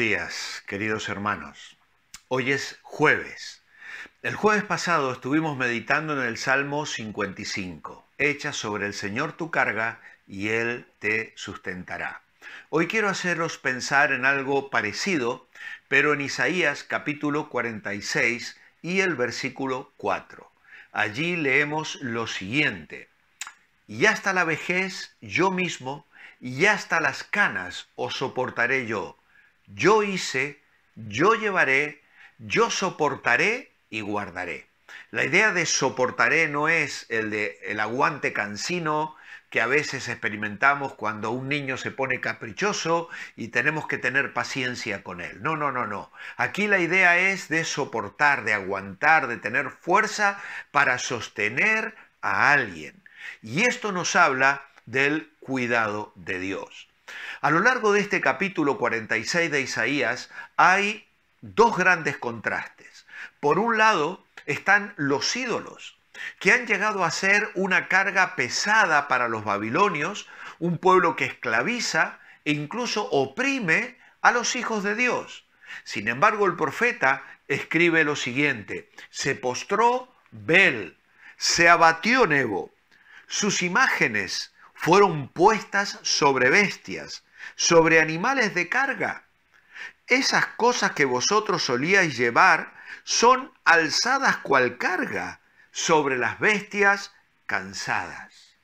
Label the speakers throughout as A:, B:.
A: días, queridos hermanos. Hoy es jueves. El jueves pasado estuvimos meditando en el Salmo 55. Echa sobre el Señor tu carga y Él te sustentará. Hoy quiero haceros pensar en algo parecido, pero en Isaías capítulo 46 y el versículo 4. Allí leemos lo siguiente. Y hasta la vejez yo mismo, y hasta las canas os soportaré yo yo hice, yo llevaré, yo soportaré y guardaré. La idea de soportaré no es el de el aguante cansino que a veces experimentamos cuando un niño se pone caprichoso y tenemos que tener paciencia con él. No, no, no, no. Aquí la idea es de soportar, de aguantar, de tener fuerza para sostener a alguien. Y esto nos habla del cuidado de Dios. A lo largo de este capítulo 46 de Isaías hay dos grandes contrastes. Por un lado están los ídolos, que han llegado a ser una carga pesada para los babilonios, un pueblo que esclaviza e incluso oprime a los hijos de Dios. Sin embargo, el profeta escribe lo siguiente, se postró Bel, se abatió Nebo, sus imágenes fueron puestas sobre bestias, sobre animales de carga. Esas cosas que vosotros solíais llevar son alzadas cual carga sobre las bestias cansadas.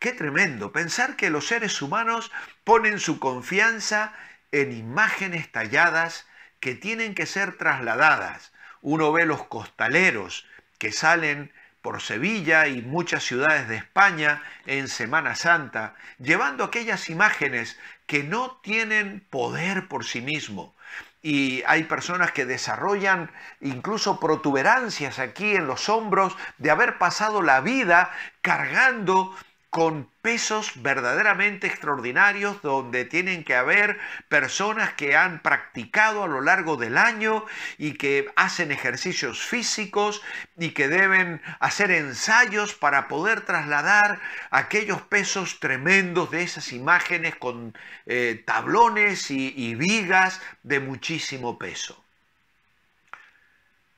A: Qué tremendo pensar que los seres humanos ponen su confianza en imágenes talladas que tienen que ser trasladadas. Uno ve los costaleros que salen por Sevilla y muchas ciudades de España en Semana Santa, llevando aquellas imágenes que no tienen poder por sí mismo. Y hay personas que desarrollan incluso protuberancias aquí en los hombros de haber pasado la vida cargando con pesos verdaderamente extraordinarios donde tienen que haber personas que han practicado a lo largo del año y que hacen ejercicios físicos y que deben hacer ensayos para poder trasladar aquellos pesos tremendos de esas imágenes con eh, tablones y, y vigas de muchísimo peso.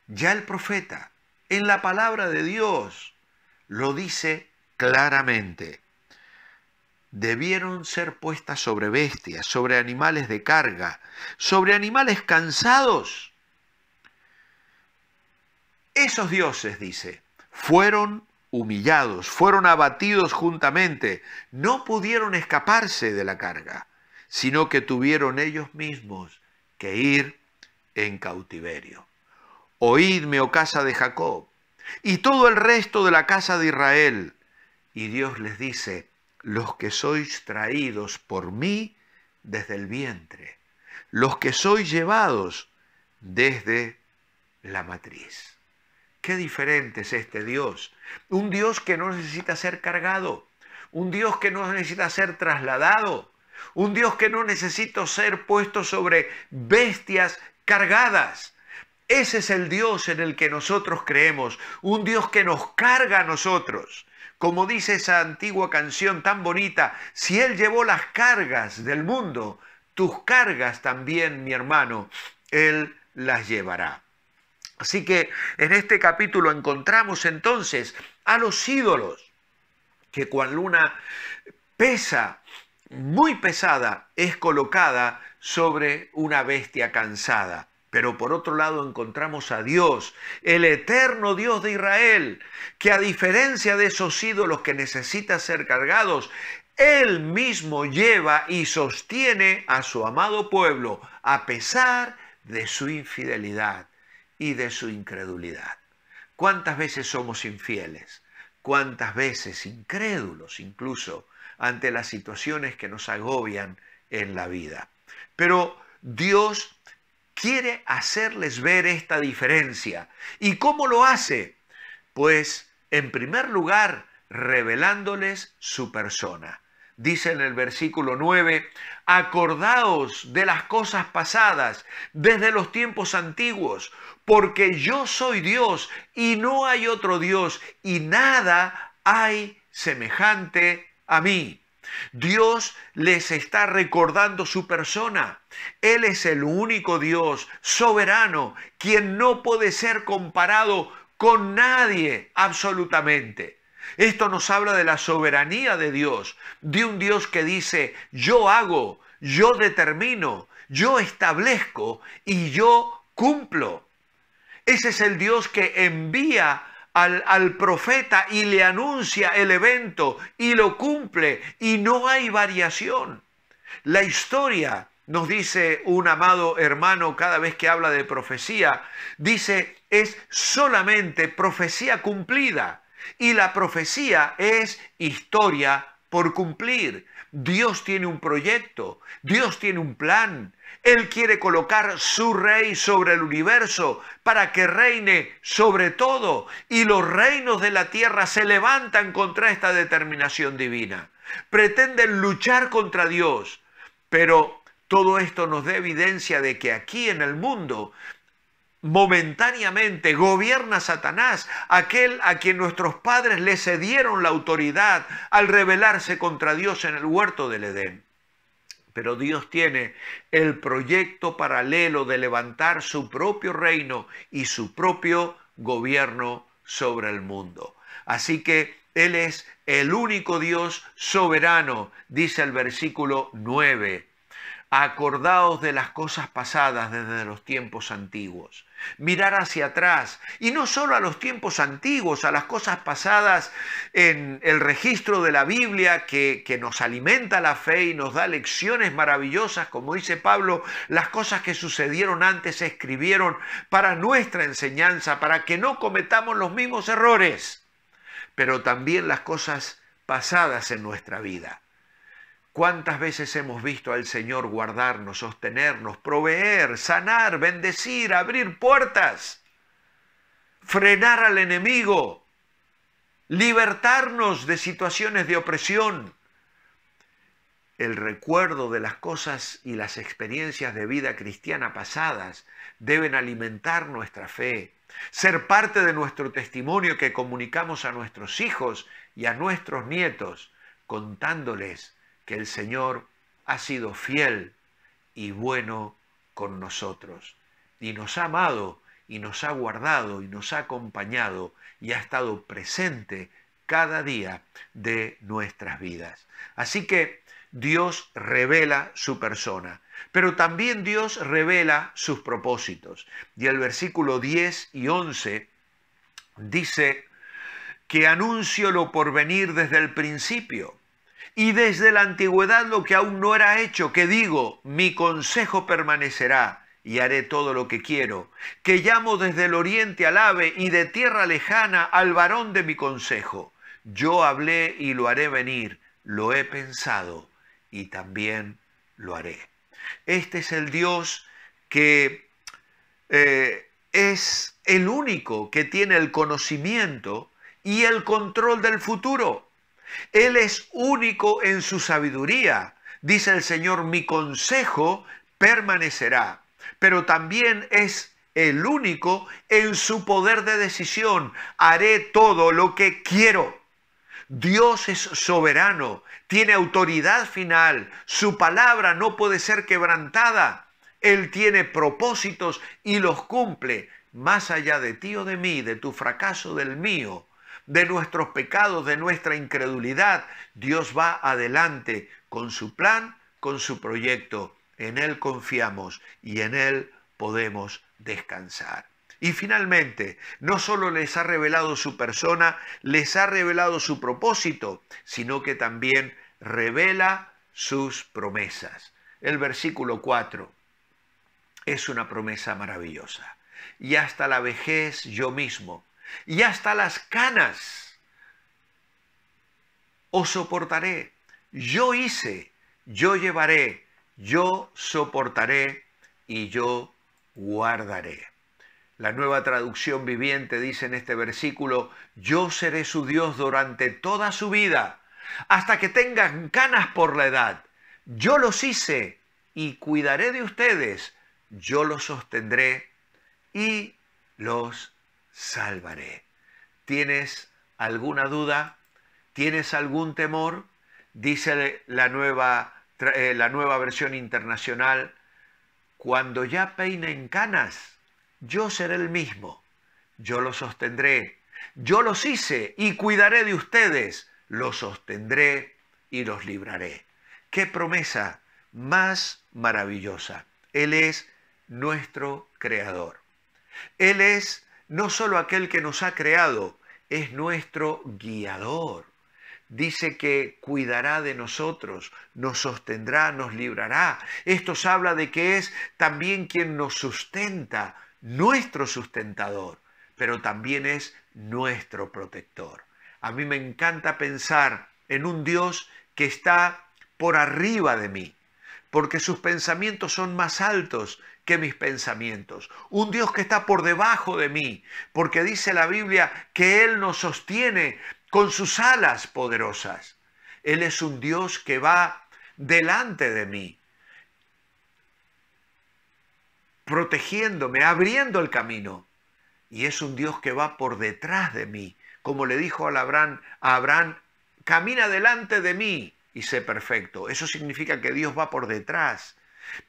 A: Ya el profeta, en la palabra de Dios, lo dice claramente. Debieron ser puestas sobre bestias, sobre animales de carga, sobre animales cansados. Esos dioses, dice, fueron humillados, fueron abatidos juntamente, no pudieron escaparse de la carga, sino que tuvieron ellos mismos que ir en cautiverio. Oídme, oh casa de Jacob, y todo el resto de la casa de Israel, y Dios les dice, los que sois traídos por mí desde el vientre, los que sois llevados desde la matriz. Qué diferente es este Dios. Un Dios que no necesita ser cargado, un Dios que no necesita ser trasladado, un Dios que no necesita ser puesto sobre bestias cargadas. Ese es el Dios en el que nosotros creemos, un Dios que nos carga a nosotros, como dice esa antigua canción tan bonita, si Él llevó las cargas del mundo, tus cargas también, mi hermano, Él las llevará. Así que en este capítulo encontramos entonces a los ídolos, que cuando una pesa, muy pesada, es colocada sobre una bestia cansada. Pero por otro lado encontramos a Dios, el eterno Dios de Israel, que a diferencia de esos ídolos que necesita ser cargados, Él mismo lleva y sostiene a su amado pueblo a pesar de su infidelidad y de su incredulidad. ¿Cuántas veces somos infieles? ¿Cuántas veces incrédulos incluso ante las situaciones que nos agobian en la vida? Pero Dios quiere hacerles ver esta diferencia. ¿Y cómo lo hace? Pues, en primer lugar, revelándoles su persona. Dice en el versículo 9, acordaos de las cosas pasadas desde los tiempos antiguos, porque yo soy Dios y no hay otro Dios y nada hay semejante a mí. Dios les está recordando su persona. Él es el único Dios soberano, quien no puede ser comparado con nadie absolutamente. Esto nos habla de la soberanía de Dios, de un Dios que dice, yo hago, yo determino, yo establezco y yo cumplo. Ese es el Dios que envía al, profeta y le anuncia el evento y lo cumple y no hay variación. La historia, nos dice un amado hermano cada vez que habla de profecía, dice es solamente profecía cumplida y la profecía es historia por cumplir. Dios tiene un proyecto, Dios tiene un plan. Él quiere colocar su rey sobre el universo para que reine sobre todo y los reinos de la tierra se levantan contra esta determinación divina. Pretenden luchar contra Dios, pero todo esto nos da evidencia de que aquí en el mundo momentáneamente gobierna Satanás, aquel a quien nuestros padres le cedieron la autoridad al rebelarse contra Dios en el huerto del Edén. Pero Dios tiene el proyecto paralelo de levantar su propio reino y su propio gobierno sobre el mundo. Así que Él es el único Dios soberano, dice el versículo 9 acordaos de las cosas pasadas desde los tiempos antiguos. Mirar hacia atrás, y no solo a los tiempos antiguos, a las cosas pasadas en el registro de la Biblia que, que nos alimenta la fe y nos da lecciones maravillosas, como dice Pablo, las cosas que sucedieron antes se escribieron para nuestra enseñanza, para que no cometamos los mismos errores, pero también las cosas pasadas en nuestra vida. ¿Cuántas veces hemos visto al Señor guardarnos, sostenernos, proveer, sanar, bendecir, abrir puertas, frenar al enemigo, libertarnos de situaciones de opresión? El recuerdo de las cosas y las experiencias de vida cristiana pasadas deben alimentar nuestra fe, ser parte de nuestro testimonio que comunicamos a nuestros hijos y a nuestros nietos, contándoles que el Señor ha sido fiel y bueno con nosotros, y nos ha amado, y nos ha guardado, y nos ha acompañado, y ha estado presente cada día de nuestras vidas. Así que Dios revela su persona, pero también Dios revela sus propósitos. Y el versículo 10 y 11 dice que anuncio lo por venir desde el principio y desde la antigüedad lo que aún no era hecho, que digo, mi consejo permanecerá y haré todo lo que quiero, que llamo desde el oriente al ave y de tierra lejana al varón de mi consejo. Yo hablé y lo haré venir, lo he pensado y también lo haré. Este es el Dios que eh, es el único que tiene el conocimiento y el control del futuro. Él es único en su sabiduría. Dice el Señor, mi consejo permanecerá, pero también es el único en su poder de decisión. Haré todo lo que quiero. Dios es soberano, tiene autoridad final, su palabra no puede ser quebrantada. Él tiene propósitos y los cumple, más allá de ti o de mí, de tu fracaso, del mío de nuestros pecados, de nuestra incredulidad. Dios va adelante con su plan, con su proyecto. En Él confiamos y en Él podemos descansar. Y finalmente, no solo les ha revelado su persona, les ha revelado su propósito, sino que también revela sus promesas. El versículo 4 es una promesa maravillosa. Y hasta la vejez yo mismo y hasta las canas os soportaré. Yo hice, yo llevaré, yo soportaré y yo guardaré. La nueva traducción viviente dice en este versículo, yo seré su Dios durante toda su vida, hasta que tengan canas por la edad. Yo los hice y cuidaré de ustedes, yo los sostendré y los salvaré. ¿Tienes alguna duda? ¿Tienes algún temor? Dice la nueva, eh, la nueva versión internacional, cuando ya peinen canas, yo seré el mismo, yo los sostendré, yo los hice y cuidaré de ustedes, los sostendré y los libraré. Qué promesa más maravillosa. Él es nuestro creador. Él es no solo aquel que nos ha creado, es nuestro guiador. Dice que cuidará de nosotros, nos sostendrá, nos librará. Esto se habla de que es también quien nos sustenta, nuestro sustentador, pero también es nuestro protector. A mí me encanta pensar en un Dios que está por arriba de mí, porque sus pensamientos son más altos que mis pensamientos. Un Dios que está por debajo de mí, porque dice la Biblia que Él nos sostiene con sus alas poderosas. Él es un Dios que va delante de mí, protegiéndome, abriendo el camino. Y es un Dios que va por detrás de mí, como le dijo a Abraham, a camina delante de mí y sé perfecto. Eso significa que Dios va por detrás.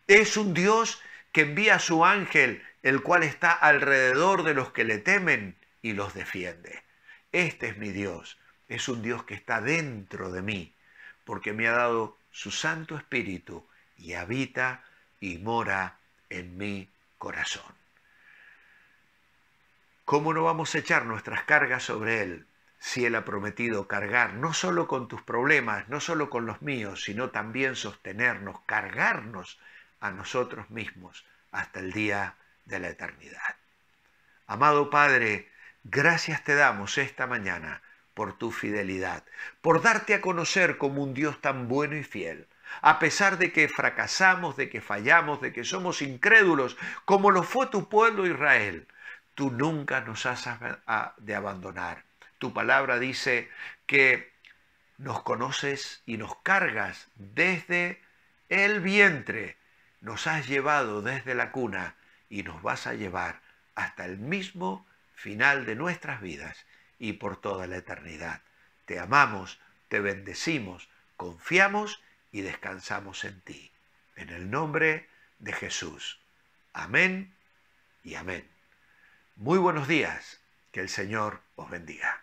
A: Es un Dios que envía a su ángel, el cual está alrededor de los que le temen y los defiende. Este es mi Dios, es un Dios que está dentro de mí, porque me ha dado su Santo Espíritu y habita y mora en mi corazón. ¿Cómo no vamos a echar nuestras cargas sobre Él si Él ha prometido cargar no solo con tus problemas, no solo con los míos, sino también sostenernos, cargarnos a nosotros mismos hasta el día de la eternidad. Amado Padre, gracias te damos esta mañana por tu fidelidad, por darte a conocer como un Dios tan bueno y fiel, a pesar de que fracasamos, de que fallamos, de que somos incrédulos, como lo fue tu pueblo Israel. Tú nunca nos has de abandonar. Tu palabra dice que nos conoces y nos cargas desde el vientre nos has llevado desde la cuna y nos vas a llevar hasta el mismo final de nuestras vidas y por toda la eternidad. Te amamos, te bendecimos, confiamos y descansamos en ti. En el nombre de Jesús. Amén y amén. Muy buenos días. Que el Señor os bendiga.